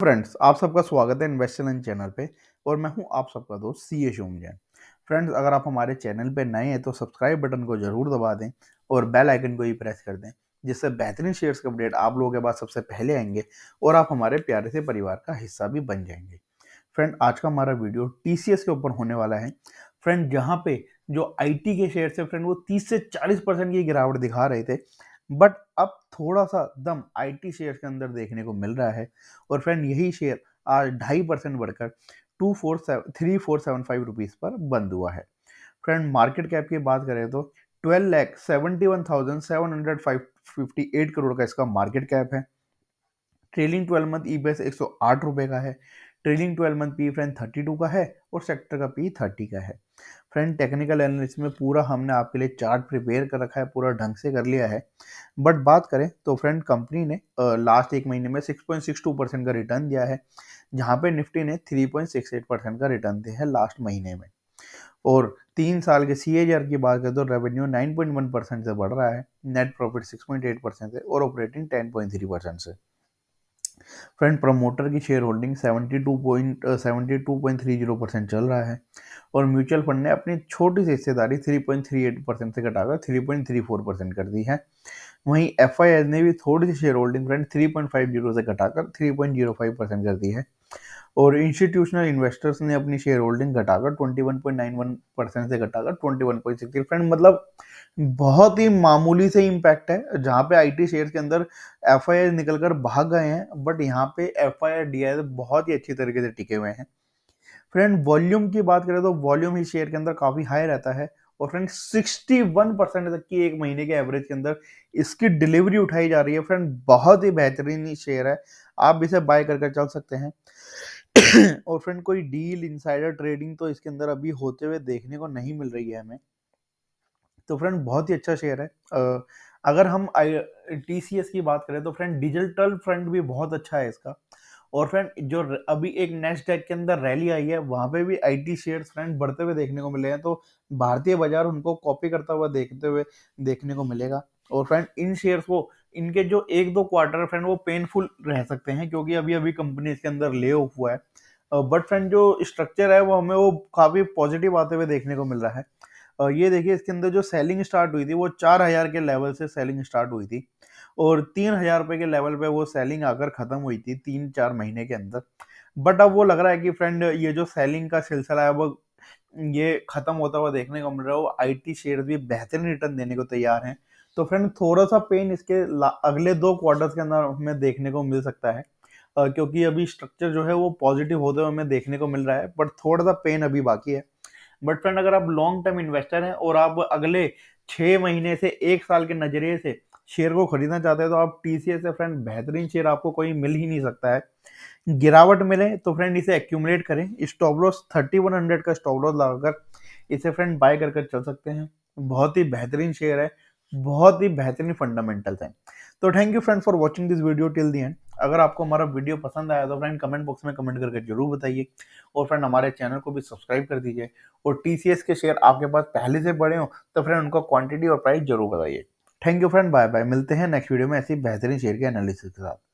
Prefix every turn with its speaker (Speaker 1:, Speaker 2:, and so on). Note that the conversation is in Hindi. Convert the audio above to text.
Speaker 1: फ्रेंड्स आप सबका स्वागत है इन्वेस्टर चैनल पे और मैं हूं आप सबका दोस्त C A Shom Jain friends अगर आप हमारे चैनल पे नए हैं तो सब्सक्राइब बटन को जरूर दबा दें और बेल आइकन को ही प्रेस कर दें जिससे बेहतरीन शेयर्स के अपडेट आप लोगों के पास सबसे पहले आएंगे और आप हमारे प्यारे से परिवार का हिस्सा भी बन जाएंगे फ्रेंड आज का हमारा वीडियो टी के ऊपर होने वाला है फ्रेंड जहाँ पे जो आई के शेयर है फ्रेंड वो तीस से चालीस की गिरावट दिखा रहे थे बट अब थोड़ा सा दम आईटी शेयर्स के अंदर देखने को मिल रहा है और फ्रेंड यही शेयर आज ढाई परसेंट बढ़कर two four seven three four seven five rupees पर बंद हुआ है फ्रेंड मार्केट कैप की बात करें तो twelve lakh seventy one thousand seven hundred five fifty eight crore का इसका मार्केट कैप है trailing twelve month E P S एक सौ आठ रुपये का है trailing twelve month P friend thirty two का है और सेक्टर का पी थर्टी e का है फ्रेंड टेक्निकल एनालिसिस में पूरा हमने आपके लिए चार्ट प्रिपेयर कर रखा है पूरा ढंग से कर लिया है बट बात करें तो फ्रेंड कंपनी ने लास्ट एक महीने में 6.62 परसेंट का रिटर्न दिया है जहां पे निफ्टी ने 3.68 परसेंट का रिटर्न दिया है लास्ट महीने में और तीन साल के सी की बात करें तो रेवेन्यू वन परसेंट से बढ़ रहा है नेट प्रॉफिट एट परसेंट से और ऑपरेटिंग थ्री परसेंट से फ्रेंड प्रमोटर की share holding seventy two point seventy two point three zero percent चल रहा है और म्यूचुअल फंड ने अपनी छोटी सी हिस्सेदारी three point three eight percent से घटाकर three point three four percent कर दी है वहीं एफ आई ने भी थोड़ी सी share holding friend three point five zero से घटाकर three point zero five percent कर दी है और इंस्टीट्यूशनल इन्वेस्टर्स ने अपनी शेयर होल्डिंग घटाकर twenty one point nine one percent से घटाकर twenty one point six friend मतलब बहुत ही मामूली से इम्पैक्ट है जहाँ पे आईटी शेयर के अंदर एफ आई निकल कर भाग गए हैं बट यहाँ पे एफ आई बहुत ही अच्छी तरीके से टिके हुए हैं फ्रेंड वॉल्यूम की बात करें तो वॉल्यूम ही शेयर के अंदर काफ़ी हाई रहता है और फ्रेंड 61 परसेंट तक की एक महीने के एवरेज के अंदर इसकी डिलीवरी उठाई जा रही है फ्रेंड बहुत ही बेहतरीन शेयर है आप इसे बाय कर कर चल सकते हैं और फ्रेंड कोई डील इनसाइडर ट्रेडिंग तो इसके अंदर अभी होते हुए देखने को नहीं मिल रही है हमें तो फ्रेंड बहुत ही अच्छा शेयर है अगर हम टी की बात करें तो फ्रेंड डिजिटल फ्रंट भी बहुत अच्छा है इसका और फ्रेंड जो अभी एक नेक्स्ट डेक के अंदर रैली आई है वहाँ पे भी आईटी शेयर फ्रेंड बढ़ते हुए देखने को मिले हैं तो भारतीय बाजार उनको कॉपी करता हुआ देखते हुए देखने को मिलेगा और फ्रेंड इन शेयर्स को इनके जो एक दो क्वार्टर फ्रेंड वो पेनफुल रह सकते हैं क्योंकि अभी अभी कंपनी इसके अंदर ले ऑफ हुआ है बट फ्रेंड जो स्ट्रक्चर है वो हमें वो काफ़ी पॉजिटिव आते हुए देखने को मिल रहा है ये देखिए इसके अंदर जो सेलिंग स्टार्ट हुई थी वो चार हज़ार के लेवल से सेलिंग स्टार्ट हुई थी और तीन हज़ार रुपये के लेवल पे वो सेलिंग आकर ख़त्म हुई थी तीन चार महीने के अंदर बट अब वो लग रहा है कि फ्रेंड ये जो सेलिंग का सिलसिला है वो ये ख़त्म होता हुआ देखने को मिल रहा है वो टी शेयर भी बेहतरीन रिटर्न देने को तैयार हैं तो फ्रेंड थोड़ा सा पेन इसके अगले दो क्वार्टर्स के अंदर हमें देखने को मिल सकता है क्योंकि अभी स्ट्रक्चर जो है वो पॉजिटिव होते हुए हमें देखने को मिल रहा है बट थोड़ा सा पेन अभी बाकी है बट फ्रेंड अगर आप लॉन्ग टर्म इन्वेस्टर हैं और आप अगले छः महीने से एक साल के नज़रिए से शेयर को खरीदना चाहते हैं तो आप टी सी एस से फ्रेंड बेहतरीन शेयर आपको कोई मिल ही नहीं सकता है गिरावट मिले तो फ्रेंड इसे एक्यूमुलेट करें stop loss thirty one hundred का स्टॉप लॉस लगाकर इसे फ्रेंड बाय कर कर चल सकते हैं बहुत ही बेहतरीन शेयर है बहुत ही बेहतरीन फंडामेंटल्स हैं तो thank you friend for watching this video till the end अगर आपको हमारा वीडियो पसंद आया तो फ्रेंड कमेंट बॉक्स में कमेंट करके जरूर बताइए और फ्रेंड हमारे चैनल को भी सब्सक्राइब कर दीजिए और टी के शेयर आपके पास पहले से बड़े हों तो फ्रेंड उनका क्वांटिटी और प्राइस जरूर बताइए thank you friend bye bye मिलते हैं नेक्स्ट वीडियो में ऐसी बेहतरीन शेयर के एनालिसिस के साथ